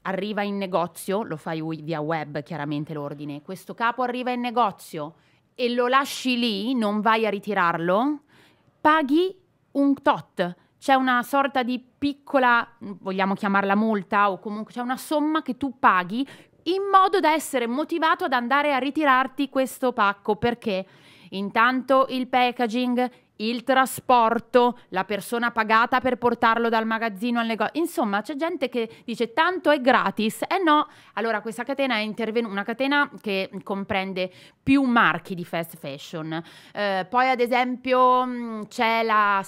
arriva in negozio, lo fai via web chiaramente l'ordine, questo capo arriva in negozio e lo lasci lì, non vai a ritirarlo, paghi un tot. C'è una sorta di piccola, vogliamo chiamarla multa o comunque c'è una somma che tu paghi in modo da essere motivato ad andare a ritirarti questo pacco perché Intanto il packaging, il trasporto, la persona pagata per portarlo dal magazzino al negozio. Insomma, c'è gente che dice tanto è gratis. eh no, allora questa catena è intervenuta, una catena che comprende più marchi di fast fashion. Eh, poi ad esempio mm, c'è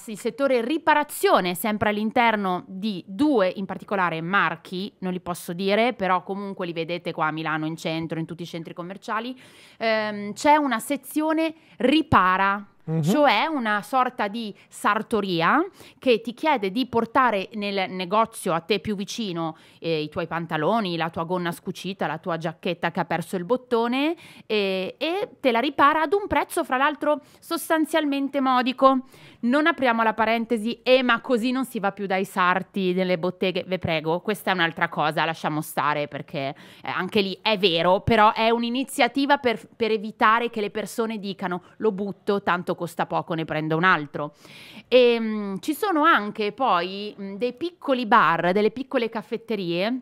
il settore riparazione, sempre all'interno di due in particolare marchi, non li posso dire, però comunque li vedete qua a Milano in centro, in tutti i centri commerciali. Eh, c'è una sezione ripara Mm-hmm. cioè una sorta di sartoria che ti chiede di portare nel negozio a te più vicino eh, i tuoi pantaloni, la tua gonna scucita, la tua giacchetta che ha perso il bottone eh, e te la ripara ad un prezzo fra l'altro sostanzialmente modico non apriamo la parentesi, eh ma così non si va più dai sarti nelle botteghe, ve prego, questa è un'altra cosa, lasciamo stare perché eh, anche lì è vero, però è un'iniziativa per, per evitare che le persone dicano lo butto, tanto costa poco, ne prendo un altro. E, ehm, mh, ci sono anche poi mh, dei piccoli bar, delle piccole caffetterie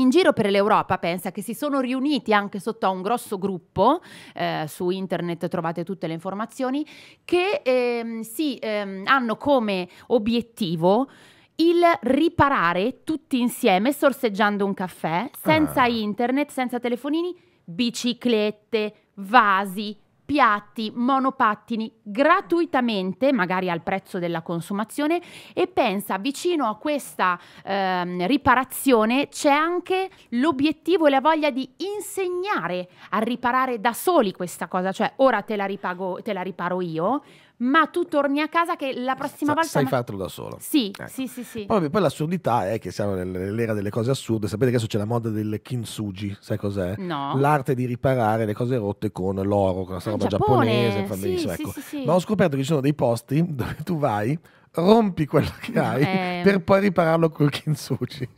in giro per l'Europa pensa che si sono riuniti anche sotto a un grosso gruppo, eh, su internet trovate tutte le informazioni, che ehm, si, ehm, hanno come obiettivo il riparare tutti insieme, sorseggiando un caffè, senza ah. internet, senza telefonini, biciclette, vasi, piatti, monopattini gratuitamente, magari al prezzo della consumazione, e pensa vicino a questa eh, riparazione c'è anche l'obiettivo e la voglia di insegnare a riparare da soli questa cosa, cioè ora te la, ripago, te la riparo io, ma tu torni a casa che la prossima Sa- volta... Sai ma... fartelo da solo. Sì, ecco. sì, sì, sì. Poi, poi, l'assurdità è che siamo nell'era delle cose assurde. Sapete che adesso c'è la moda del kintsugi, sai cos'è? No. L'arte di riparare le cose rotte con l'oro, con la eh, roba giapponese. Sì, ecco. sì, sì, Ma ho scoperto che ci sono dei posti dove tu vai rompi quello che mm, hai eh... per poi ripararlo col kintsugi.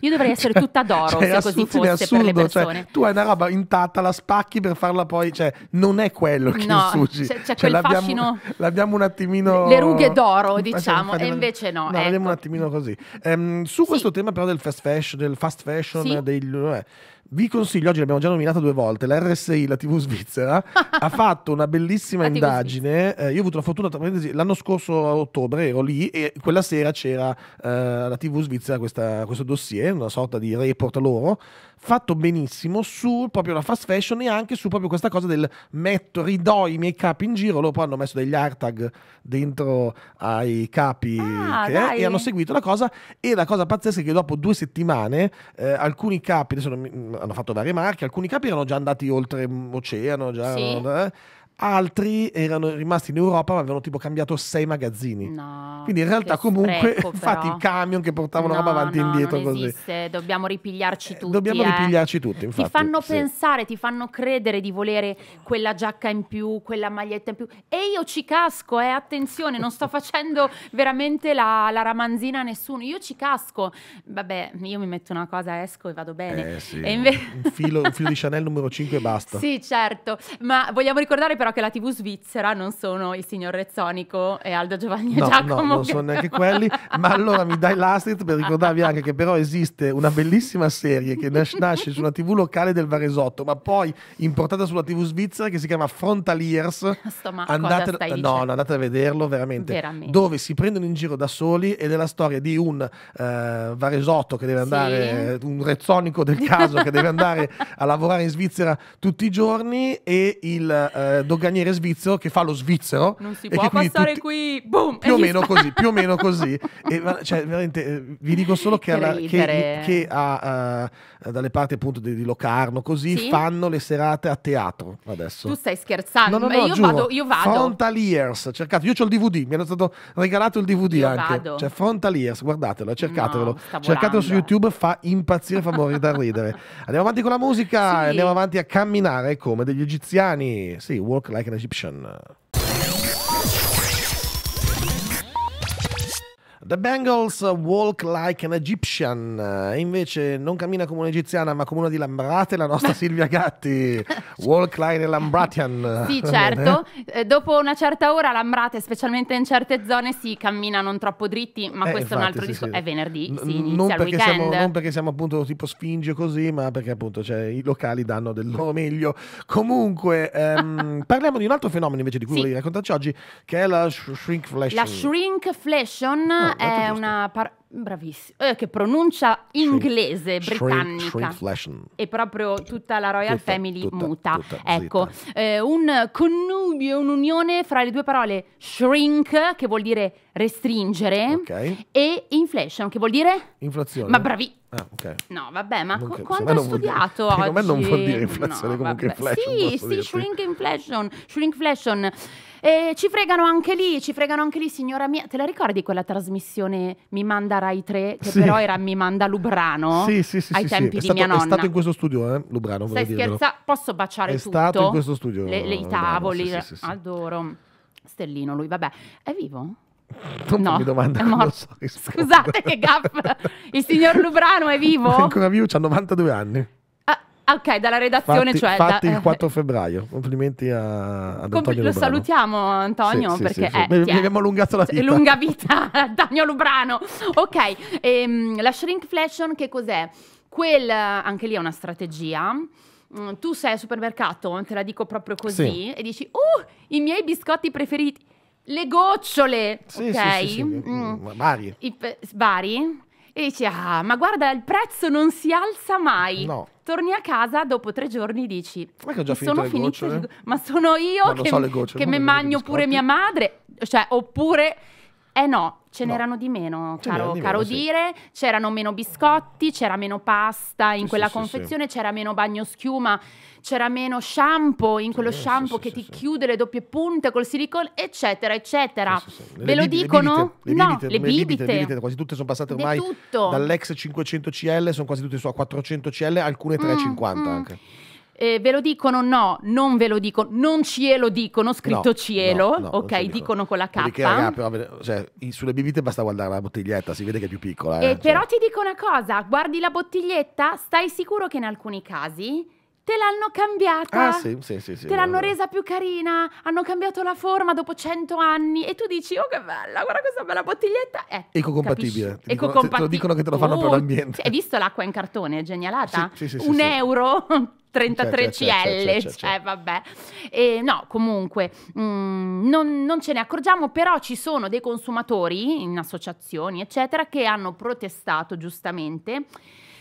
Io dovrei essere cioè, tutta d'oro cioè, se così fosse assurdo, per cioè, tu hai una roba intatta, la spacchi per farla poi, cioè non è quello il kintsugi. No, c'è, c'è cioè, quel l'abbiamo, fascino... L'abbiamo un attimino... Le rughe d'oro, cioè, diciamo, e invece no. No, ecco. un attimino così. Um, su sì. questo tema però del fast fashion, del fast fashion sì. dei, eh, vi consiglio, oggi l'abbiamo già nominata due volte, la RSI, la TV svizzera, ha fatto una bellissima indagine. Eh, io ho avuto la fortuna, l'anno scorso a ottobre ero lì e quella sera c'era eh, la TV svizzera questa, questo dossier, una sorta di report loro, fatto benissimo su proprio la fast fashion e anche su proprio questa cosa del metto, ridò i miei capi in giro, loro poi hanno messo degli AirTag dentro ai capi ah, che, e hanno seguito la cosa e la cosa pazzesca è che dopo due settimane eh, alcuni capi, adesso non mi, hanno fatto varie marche, alcuni capi erano già andati oltre mm, oceano, già, sì. eh? altri erano rimasti in Europa ma avevano tipo cambiato sei magazzini. No, Quindi in realtà comunque spreco, fatti i camion che portavano no, roba avanti e no, indietro non così. Esiste. Dobbiamo ripigliarci eh, tutti. Dobbiamo eh. ripigliarci tutti, infatti. Ti fanno sì. pensare, ti fanno credere di volere quella giacca in più, quella maglietta in più e io ci casco, eh, attenzione, non sto facendo veramente la, la, ramanzina a nessuno, io ci casco. Vabbè, io mi metto una cosa, esco e vado bene. Eh, sì. e inve- un, filo, un filo di Chanel numero 5 e basta. Sì, certo, ma vogliamo ricordare però che la TV svizzera non sono il signor Rezzonico e Aldo Giovanni no, e Giacomo. No, non sono neanche quelli, ma allora mi dai l'astrit per ricordarvi anche che però esiste una bellissima serie che nasce sulla TV locale del Varesotto, ma poi importata sulla TV svizzera che si chiama Frontaliers. andate, no, no, andate a vederlo veramente, veramente, Dove si prendono in giro da soli ed è la storia di un uh, Varesotto che deve andare, sì. un Rezzonico del caso che deve andare a lavorare in Svizzera tutti i giorni e il... Uh, doganiere svizzero che fa lo svizzero. Non si può passare tutti... qui, boom! Più o meno così, più o meno così. E, cioè, veramente, eh, vi dico solo che, alla, che, che a, uh, dalle parti appunto di, di Locarno, così, sì? fanno le serate a teatro adesso. Tu stai scherzando? No, no, no, io, giuro, vado, io vado. Frontaliers, cercate, io ho il DVD, mi hanno stato regalato il DVD io anche. Vado. Cioè, Frontaliers, guardatelo, cercatelo. No, cercatelo su YouTube, fa impazzire, fa morire da ridere. Andiamo avanti con la musica, sì. andiamo avanti a camminare come degli egiziani. Sì, walk look like an Egyptian. Uh, The Bengals Walk Like an Egyptian, eh, invece non cammina come un'egiziana ma come una di Lambrate, la nostra Silvia Gatti, Walk Like a Lambratian. Sì, certo, eh. eh, dopo una certa ora Lambrate, specialmente in certe zone, si cammina non troppo dritti, ma eh, questo infatti, è un altro sì, discorso, sì. è venerdì, N- sì, inizia non perché, siamo, non perché siamo appunto tipo sfinge così, ma perché appunto cioè, i locali danno del loro meglio. Comunque, ehm, parliamo di un altro fenomeno invece di cui sì. volevi raccontarci oggi, che è la shrinkflation. La shrinkflation ah è una par- Bravissimo, eh, che pronuncia inglese, shrink, britannica. Shrink, e proprio tutta la Royal tutta, Family tutta, muta. Tutta, ecco, eh, un connubio, un'unione fra le due parole shrink, che vuol dire restringere, okay. e inflation, che vuol dire? Inflazione. Ma bravi. Ah, okay. No, vabbè, ma co- quanto ho studiato dire, oggi? Secondo me non vuol dire inflazione, no, comunque inflation. Sì, sì, dirti. shrink inflation, shrinkflation. E eh, ci fregano anche lì, ci fregano anche lì, signora mia. Te la ricordi quella trasmissione Mi manda Rai 3, che sì. però era Mi manda Lubrano sì, sì, sì, ai sì, tempi sì. di stato, mia nonna. È stato in questo studio, eh? Lubrano. Stai scherzando? Posso baciare è tutto? È stato in questo studio. Le, le, I tavoli, Lubrano, sì, adoro. Stellino lui, vabbè. È vivo? Tanto no, mi domanda è morto. So Scusate che gaff. Il signor Lubrano è vivo? È ancora vivo, ha 92 anni. Ok, dalla redazione, fatti, cioè. Fatti da... il 4 febbraio. Complimenti a, ad Compl- Antonio Lo salutiamo, Antonio, sì, perché. Sì, sì, eh, Mi, abbiamo allungato la vita. Lunga vita, Antonio Lubrano. Ok, ehm, la shrinkflation che cos'è? Quel, anche lì è una strategia. Mm, tu sei al supermercato, te la dico proprio così, e dici, uh, i miei biscotti preferiti. Le gocciole, sì, ok? Sì, sì, sì. Mm. Vari. I, vari. E dici, ah, ma guarda, il prezzo non si alza mai. No. Torni a casa dopo tre giorni dici, ma che ho già sono finito, le finito ma sono io ma che, so che me mangio pure mia madre, cioè, oppure, eh no, Ce no. n'erano di meno, Ce caro, di meno, caro sì. dire, c'erano meno biscotti, c'era meno pasta in sì, quella sì, confezione, c'era meno bagno schiuma, c'era meno shampoo in quello shampoo che ti chiude le doppie punte col silicone, eccetera, eccetera. Ve le lo bibite, dicono? Le bibite, no, le bibite, le bibite, le bibite, quasi tutte sono passate ormai dall'ex 500 CL, sono quasi tutte su a 400 CL, alcune 350 mm, mm, anche. Mm eh, ve lo dicono no, non ve lo dicono, non cielo dicono, scritto no, cielo, no, no, ok, dicono. dicono con la K. Perché, raga, cioè, sulle bibite basta guardare la bottiglietta, si vede che è più piccola. Eh, eh, cioè. Però ti dico una cosa, guardi la bottiglietta, stai sicuro che in alcuni casi te l'hanno cambiata. Ah, sì, sì, sì, te l'hanno resa più carina, hanno cambiato la forma dopo cento anni e tu dici, oh che bella, guarda questa bella bottiglietta. Eh, Ecocompatibile. Ecocompatibile. Te lo dicono che te lo fanno oh, per l'ambiente. Hai visto l'acqua in cartone, è genialata? Sì, sì, un euro 33 c'è, c'è, CL, c'è, cioè certo. vabbè. E no, comunque mh, mm, non, non, ce ne accorgiamo, però ci sono dei consumatori in associazioni, eccetera, che hanno protestato giustamente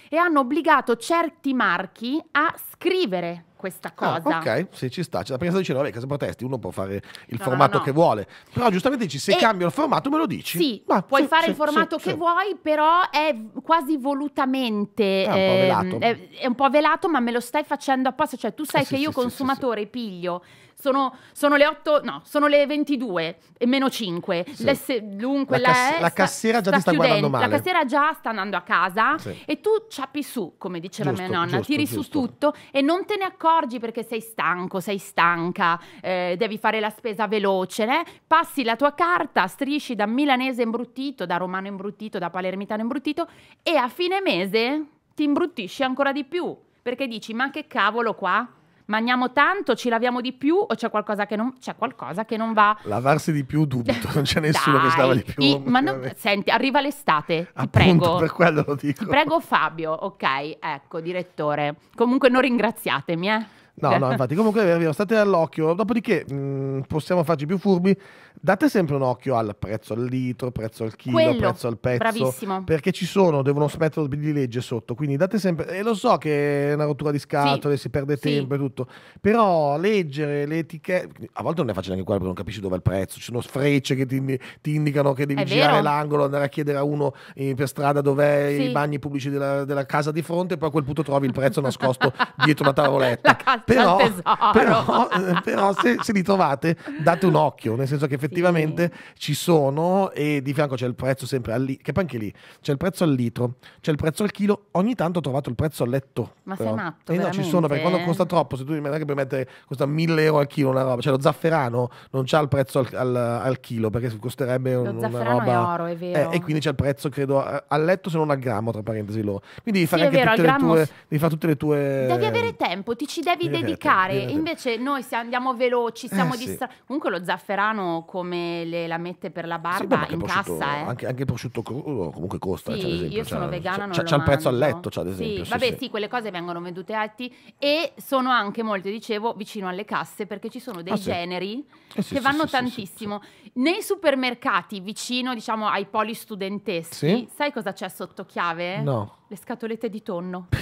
e hanno obbligato certi marchi a scrivere questa ah, cosa. Ah, ok, se ci sta. Cioè, la prima diceva, vabbè, cosa protesti? Uno può fare il no, formato no, no. che vuole. Però giustamente dici, se e... cambio il formato me lo dici. Sì, Ma, puoi sì, fare sì, il formato sì, che vuoi, però è quasi volutamente... È ah, un, eh, è, è un po' velato. ma me lo stai facendo apposta. Cioè, tu sai eh, che io consumatore piglio... Sono, sono, le 8, no, sono le 22 e meno 5. Sì. dunque, la, cas- la, la cassiera sta, già sta ti sta guardando male. La cassiera già sta andando a casa sì. e tu ciappi su, come diceva giusto, mia nonna, giusto, tiri giusto. su tutto e non te ne accorgi accorgi perché sei stanco, sei stanca, eh, devi fare la spesa veloce, né? Eh? passi la tua carta, strisci da milanese imbruttito, da romano imbruttito, da palermitano imbruttito e a fine mese ti imbruttisci ancora di più perché dici ma che cavolo qua? Mangiamo tanto, ci laviamo di più o c'è qualcosa che non, c'è qualcosa che non va? Lavarsi di più dubito, non c'è nessuno Dai, che stava di più. I, ma non, senti, arriva l'estate, ti prego. per quello lo dico. Ti prego Fabio, ok, ecco, direttore. Comunque non ringraziatemi, eh. No, eh. no, infatti, comunque eh, state all'occhio. Dopodiché mh, mm, possiamo farci più furbi. Date sempre un occhio al prezzo al litro, prezzo al chilo, Quello, prezzo al pezzo. Bravissimo. Perché ci sono, devono smettere di legge sotto. Quindi date sempre. E lo so che è una rottura di scatole, sì. si perde sì. tempo e tutto. Però leggere le etichette. A volte non è facile anche quello perché non capisci dove è il prezzo. Ci sono frecce che ti, ti indicano che devi è girare vero. l'angolo, andare a chiedere a uno eh, per strada dov'è sì. i bagni pubblici della, della, casa di fronte, e poi a quel punto trovi il prezzo nascosto dietro una tavoletta. la casa però, però, eh, però se, se, li trovate date un occhio, nel senso che effettivamente sì. ci sono e di fianco c'è il prezzo sempre al litro, che poi anche lì c'è il prezzo al litro, c'è il prezzo al chilo, ogni tanto ho trovato il prezzo al letto. Ma però. sei matto? e eh no, ci sono, perché quando costa troppo, se tu non è che puoi mettere, costa 1000 euro al chilo una roba, cioè lo zafferano non c'ha il prezzo al, al, al chilo perché costerebbe lo una roba... È oro, è vero. Eh, e quindi c'è il prezzo, credo, al letto se non al grammo, tra parentesi loro. Quindi devi fare sì, anche vero, tutte, le tue, devi fare tutte le tue... Devi avere tempo, ti ci devi dedicare. Io Invece noi se andiamo veloci, siamo eh, distratti. Sì. Comunque lo zafferano come le la mette per la barba sì, in cassa. Eh. Anche, anche il prosciutto crudo uh, comunque costa. Eh, cioè, sì, cioè, esempio, io sono cioè, vegana, non c'è, c'è il prezzo a letto, cioè, ad esempio. Sì, vabbè, sì, quelle cose vengono vendute a alti e sono anche molte, dicevo, vicino alle casse perché ci sono dei ah, generi eh, che vanno tantissimo. Nei supermercati vicino, diciamo, ai poli studenteschi, sai cosa c'è sotto chiave? No le scatolette di tonno.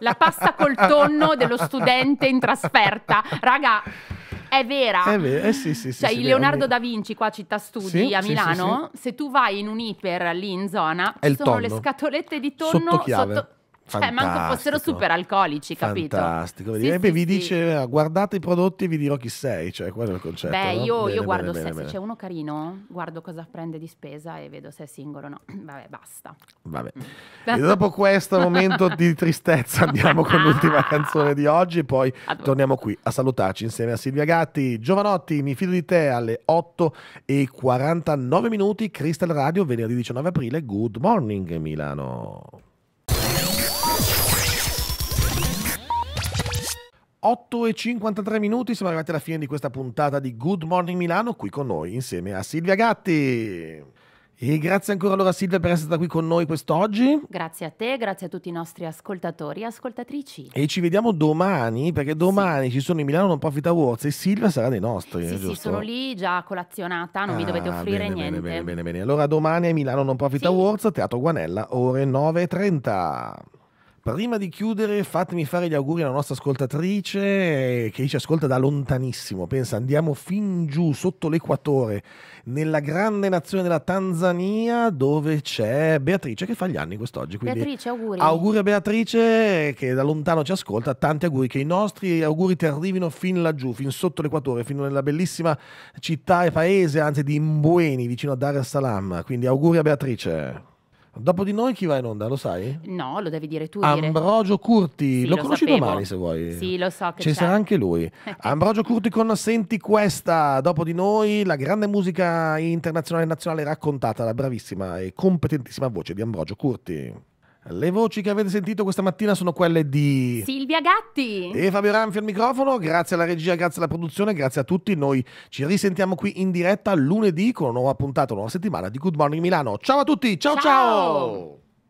La pasta col tonno dello studente in trasferta. Raga, è vera. È vero, eh sì, sì, sì, Cioè, il Leonardo da Vinci qua a Città Studi a Milano, se tu vai in un iper lì in zona, ci sono tonno. le scatolette di tonno sotto chiave. Sotto Fantastico. Cioè, eh, manco fossero super alcolici, capito? Fantastico. Sì, sì, vi dice, ah, guardate i prodotti e vi dirò chi sei, cioè quello è il concetto. Beh, no? io, bene, io, guardo bene, se, bene, se c'è uno carino, guardo cosa prende di spesa e vedo se è singolo o no. Vabbè, basta. Vabbè. Mm. e dopo questo momento di tristezza andiamo con l'ultima canzone di oggi e poi Ad torniamo qui a salutarci insieme a Silvia Gatti. Giovanotti, mi fido di te alle 8 e 49 minuti, Crystal Radio, venerdì 19 aprile, Good Morning Milano. 8 e 53 minuti, siamo arrivati alla fine di questa puntata di Good Morning Milano, qui con noi insieme a Silvia Gatti. E grazie ancora allora Silvia per essere stata qui con noi quest'oggi. Grazie a te, grazie a tutti i nostri ascoltatori e ascoltatrici. E ci vediamo domani, perché domani sì. ci sono i Milano Non Profit Awards e Silvia sarà dei nostri. Sì, sì, sono lì già colazionata, non ah, mi dovete offrire bene, niente. Bene, bene, bene, bene. Allora domani è Milano Non Profit sì. Awards, Teatro Guanella, ore 9.30. Prima di chiudere, fatemi fare gli auguri alla nostra ascoltatrice eh, che ci ascolta da lontanissimo. Pensa, andiamo fin giù sotto l'equatore, nella grande nazione della Tanzania, dove c'è Beatrice che fa gli anni quest'oggi. Quindi Beatrice, auguri. Auguri a Beatrice che da lontano ci ascolta. Tanti auguri, che i nostri auguri ti arrivino fin laggiù, fin sotto l'equatore, fino nella bellissima città e paese, anzi di Mbueni, vicino a Dar es Salaam. Quindi auguri a Beatrice. Dopo di noi chi va in onda, lo sai? No, lo devi dire tu. Ambrogio dire. Curti, sì, lo, lo conosci domani se vuoi. Sì, lo so che Ci sarà anche lui. Ambrogio Curti con Senti questa, dopo di noi la grande musica internazionale e nazionale raccontata, la bravissima e competentissima voce di Ambrogio Curti. Le voci che avete sentito questa mattina sono quelle di Silvia Gatti e Fabio Ranfi al microfono. Grazie alla regia, grazie alla produzione, grazie a tutti. Noi ci risentiamo qui in diretta lunedì con una nuova puntata, una nuova settimana di Good Morning Milano. Ciao a tutti, ciao ciao! ciao.